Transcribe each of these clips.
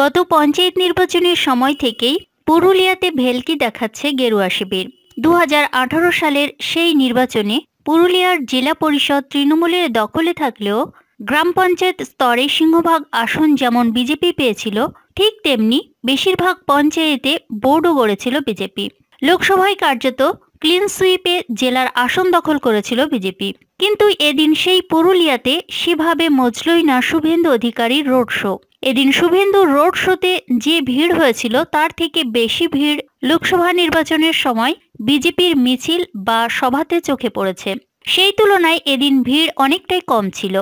গত পঞ্চায়েত নির্বাচনের সময় থেকেই পুরুলিয়াতে ভেলকি দেখাচ্ছে গেরুয়া শিবির দু সালের সেই নির্বাচনে পুরুলিয়ার জেলা পরিষদ তৃণমূলের দখলে থাকলেও গ্রাম পঞ্চায়েত স্তরে সিংহভাগ আসন যেমন বিজেপি পেয়েছিল ঠিক তেমনি বেশিরভাগ পঞ্চায়েতে বোর্ডও গড়েছিল বিজেপি লোকসভায় কার্যত ক্লিন সুইপে জেলার আসন দখল করেছিল বিজেপি কিন্তু এদিন সেই পুরুলিয়াতে সেভাবে মজলই না শুভেন্দু অধিকারীর রোড শো এদিন শুভেন্দু রোড শোতে যে ভিড় হয়েছিল তার থেকে বেশি ভিড় লোকসভা নির্বাচনের সময় বিজেপির মিছিল বা সভাতে চোখে পড়েছে সেই তুলনায় এদিন ভিড় অনেকটাই কম ছিল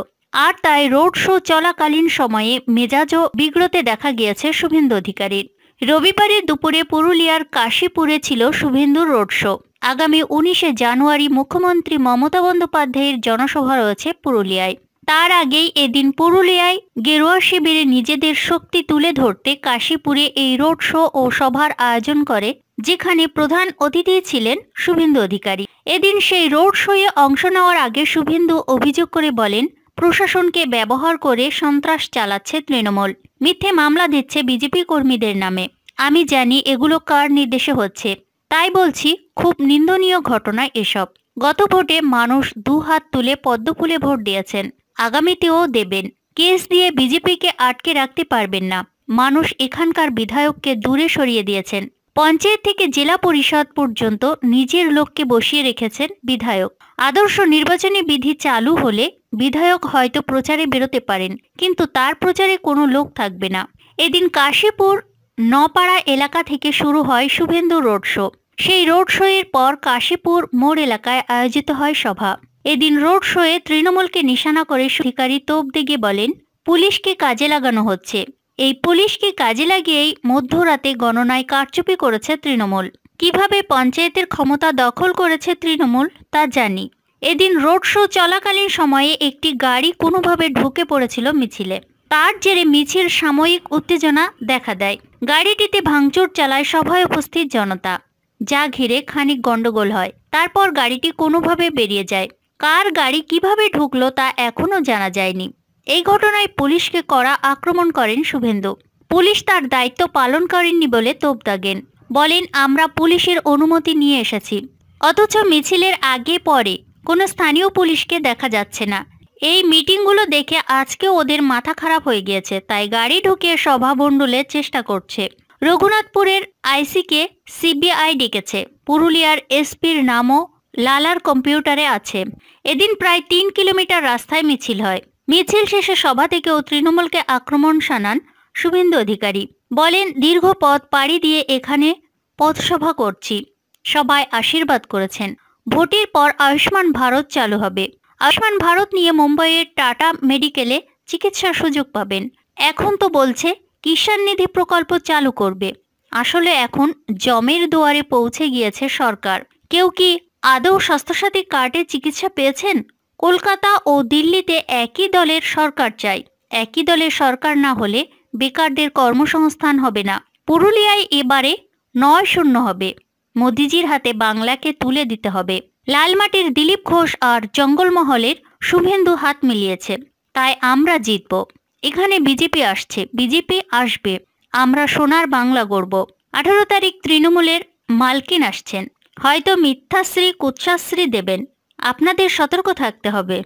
আর তাই রোড শো চলাকালীন সময়ে মেজাজও বিগ্রতে দেখা গিয়েছে শুভেন্দু অধিকারীর রবিবারে দুপুরে পুরুলিয়ার কাশীপুরে ছিল শুভেন্দুর রোড শো আগামী উনিশে জানুয়ারি মুখ্যমন্ত্রী মমতা বন্দ্যোপাধ্যায়ের জনসভা রয়েছে পুরুলিয়ায় তার আগেই এদিন পুরুলিয়ায় গেরুয়া শিবিরে নিজেদের শক্তি তুলে ধরতে কাশীপুরে এই রোড শো ও সভার আয়োজন করে যেখানে প্রধান অতিথি ছিলেন শুভেন্দু অধিকারী এদিন সেই রোড শোয়ে অংশ নেওয়ার আগে শুভেন্দু অভিযোগ করে বলেন প্রশাসনকে ব্যবহার করে সন্ত্রাস চালাচ্ছে তৃণমূল মিথ্যে মামলা দিচ্ছে বিজেপি কর্মীদের নামে আমি জানি এগুলো কার নির্দেশে হচ্ছে তাই বলছি খুব নিন্দনীয় ঘটনা এসব গত ভোটে মানুষ দু হাত তুলে পদ্মফুলে ভোট দিয়েছেন আগামীতেও দেবেন কেস দিয়ে বিজেপিকে আটকে রাখতে পারবেন না মানুষ এখানকার বিধায়ককে দূরে সরিয়ে দিয়েছেন পঞ্চায়েত থেকে জেলা পরিষদ পর্যন্ত নিজের লোককে বসিয়ে রেখেছেন বিধায়ক আদর্শ নির্বাচনী বিধি চালু হলে বিধায়ক হয়তো প্রচারে বেরোতে পারেন কিন্তু তার প্রচারে কোনো লোক থাকবে না এদিন কাশীপুর নপাড়া এলাকা থেকে শুরু হয় শুভেন্দু রোড শো সেই রোড শোয়ের পর কাশীপুর মোড় এলাকায় আয়োজিত হয় সভা এদিন রোড শোয়ে তৃণমূলকে নিশানা করে শিকারী তোপ দিকে বলেন পুলিশকে কাজে লাগানো হচ্ছে এই পুলিশকে কাজে লাগিয়েই মধ্যরাতে গণনায় কারচুপি করেছে তৃণমূল কিভাবে পঞ্চায়েতের ক্ষমতা দখল করেছে তৃণমূল তা জানি এদিন রোড শো চলাকালীন সময়ে একটি গাড়ি কোনোভাবে ঢুকে পড়েছিল মিছিলে তার জেরে মিছিল সাময়িক উত্তেজনা দেখা দেয় গাড়িটিতে ভাঙচুর চালায় সভায় উপস্থিত জনতা যা ঘিরে খানিক গণ্ডগোল হয় তারপর গাড়িটি কোনোভাবে বেরিয়ে যায় কার গাড়ি কিভাবে ঢুকলো তা এখনও জানা যায়নি এই ঘটনায় পুলিশকে করা আক্রমণ করেন শুভেন্দু পুলিশ তার দায়িত্ব পালন করেননি বলে তোপ দাগেন বলেন আমরা পুলিশের অনুমতি নিয়ে এসেছি অথচ মিছিলের আগে পরে কোনো স্থানীয় পুলিশকে দেখা যাচ্ছে না এই মিটিংগুলো দেখে আজকে ওদের মাথা খারাপ হয়ে গিয়েছে তাই গাড়ি ঢুকিয়ে সভামণ্ডলের চেষ্টা করছে রঘুনাথপুরের আইসিকে সিবিআই ডেকেছে পুরুলিয়ার এসপির নামও লালার কম্পিউটারে আছে এদিন প্রায় তিন কিলোমিটার রাস্তায় মিছিল হয় মিছিল শেষে সভা থেকে ও তৃণমূলকে আক্রমণ শানান শুভেন্দু অধিকারী বলেন দীর্ঘ পথ পাড়ি দিয়ে এখানে পথসভা করছি সবাই আশীর্বাদ করেছেন ভোটের পর আয়ুষ্মান ভারত চালু হবে আয়ুষ্মান ভারত নিয়ে মুম্বাইয়ের টাটা মেডিকেলে চিকিৎসার সুযোগ পাবেন এখন তো বলছে কিষাণ নিধি প্রকল্প চালু করবে আসলে এখন জমের দুয়ারে পৌঁছে গিয়েছে সরকার কেউ কি আদৌ স্বাস্থ্যসাথী কার্ডে চিকিৎসা পেয়েছেন কলকাতা ও দিল্লিতে একই দলের সরকার চাই একই দলের সরকার না হলে বেকারদের কর্মসংস্থান হবে না পুরুলিয়ায় এবারে নয় শূন্য হবে মোদিজির হাতে বাংলাকে তুলে দিতে হবে লালমাটির দিলীপ ঘোষ আর জঙ্গলমহলের শুভেন্দু হাত মিলিয়েছে তাই আমরা জিতব এখানে বিজেপি আসছে বিজেপি আসবে আমরা সোনার বাংলা গড়ব আঠারো তারিখ তৃণমূলের মালকিন আসছেন হয়তো মিথ্যাশ্রী কুচ্ছাশ্রী দেবেন আপনাদের সতর্ক থাকতে হবে